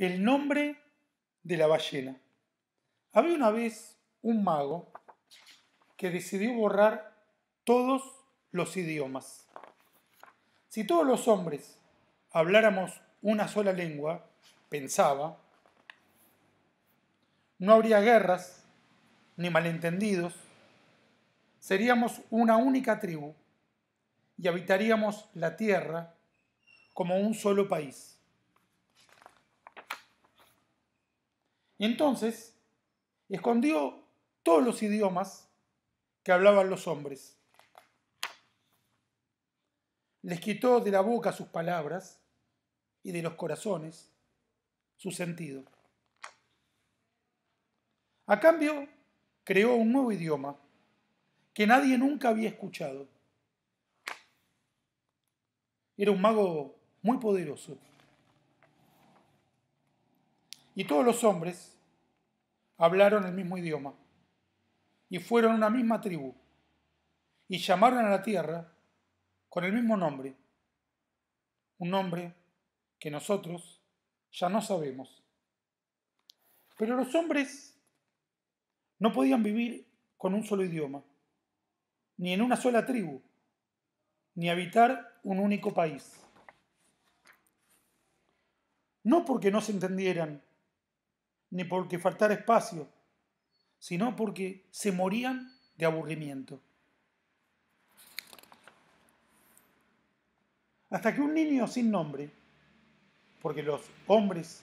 El nombre de la ballena. Había una vez un mago que decidió borrar todos los idiomas. Si todos los hombres habláramos una sola lengua, pensaba, no habría guerras ni malentendidos, seríamos una única tribu y habitaríamos la tierra como un solo país. entonces escondió todos los idiomas que hablaban los hombres. Les quitó de la boca sus palabras y de los corazones su sentido. A cambio, creó un nuevo idioma que nadie nunca había escuchado. Era un mago muy poderoso y todos los hombres hablaron el mismo idioma y fueron una misma tribu y llamaron a la tierra con el mismo nombre, un nombre que nosotros ya no sabemos. Pero los hombres no podían vivir con un solo idioma, ni en una sola tribu, ni habitar un único país. No porque no se entendieran ni porque faltara espacio, sino porque se morían de aburrimiento. Hasta que un niño sin nombre, porque los hombres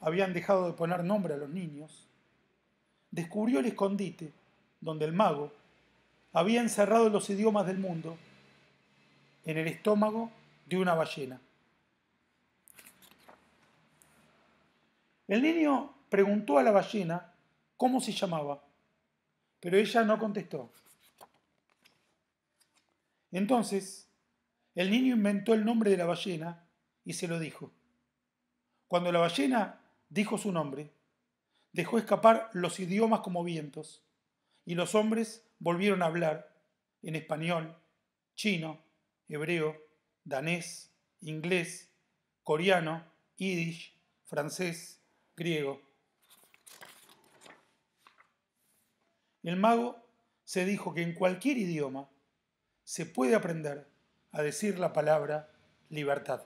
habían dejado de poner nombre a los niños, descubrió el escondite donde el mago había encerrado los idiomas del mundo en el estómago de una ballena. El niño preguntó a la ballena cómo se llamaba, pero ella no contestó. Entonces, el niño inventó el nombre de la ballena y se lo dijo. Cuando la ballena dijo su nombre, dejó escapar los idiomas como vientos, y los hombres volvieron a hablar en español, chino, hebreo, danés, inglés, coreano, yiddish, francés, griego. El mago se dijo que en cualquier idioma se puede aprender a decir la palabra libertad.